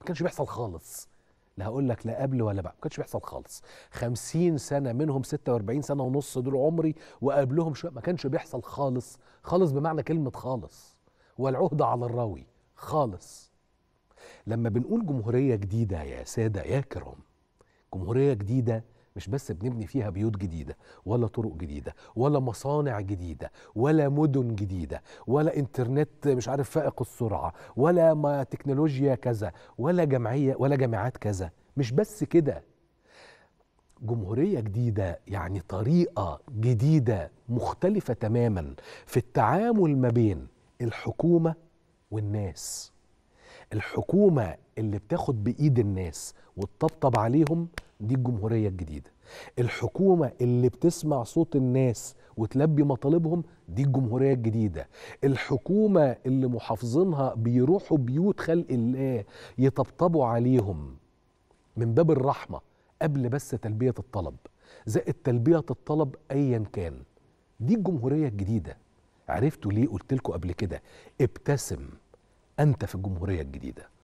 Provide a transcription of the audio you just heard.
ما كانش بيحصل خالص لا هقول لك لا قبل ولا بعد ما كانش بيحصل خالص 50 سنه منهم 46 سنه ونص دول عمري وقبلهم شويه ما كانش بيحصل خالص خالص بمعنى كلمه خالص والعهده على الراوي خالص لما بنقول جمهوريه جديده يا ساده يا كرام جمهوريه جديده مش بس بنبني فيها بيوت جديده ولا طرق جديده ولا مصانع جديده ولا مدن جديده ولا انترنت مش عارف فائق السرعه ولا ما تكنولوجيا كذا ولا جمعيه ولا جامعات كذا مش بس كده جمهورية جديدة يعني طريقة جديدة مختلفة تماما في التعامل ما بين الحكومة والناس الحكومة اللي بتاخد بإيد الناس وتطبطب عليهم دي الجمهورية الجديدة الحكومة اللي بتسمع صوت الناس وتلبي مطالبهم دي الجمهورية الجديدة الحكومة اللي محافظينها بيروحوا بيوت خلق الله يطبطبوا عليهم من باب الرحمة قبل بس تلبية الطلب زائد تلبية الطلب أيا كان دي الجمهورية الجديدة عرفتوا ليه قلت لكم قبل كده ابتسم أنت في الجمهورية الجديدة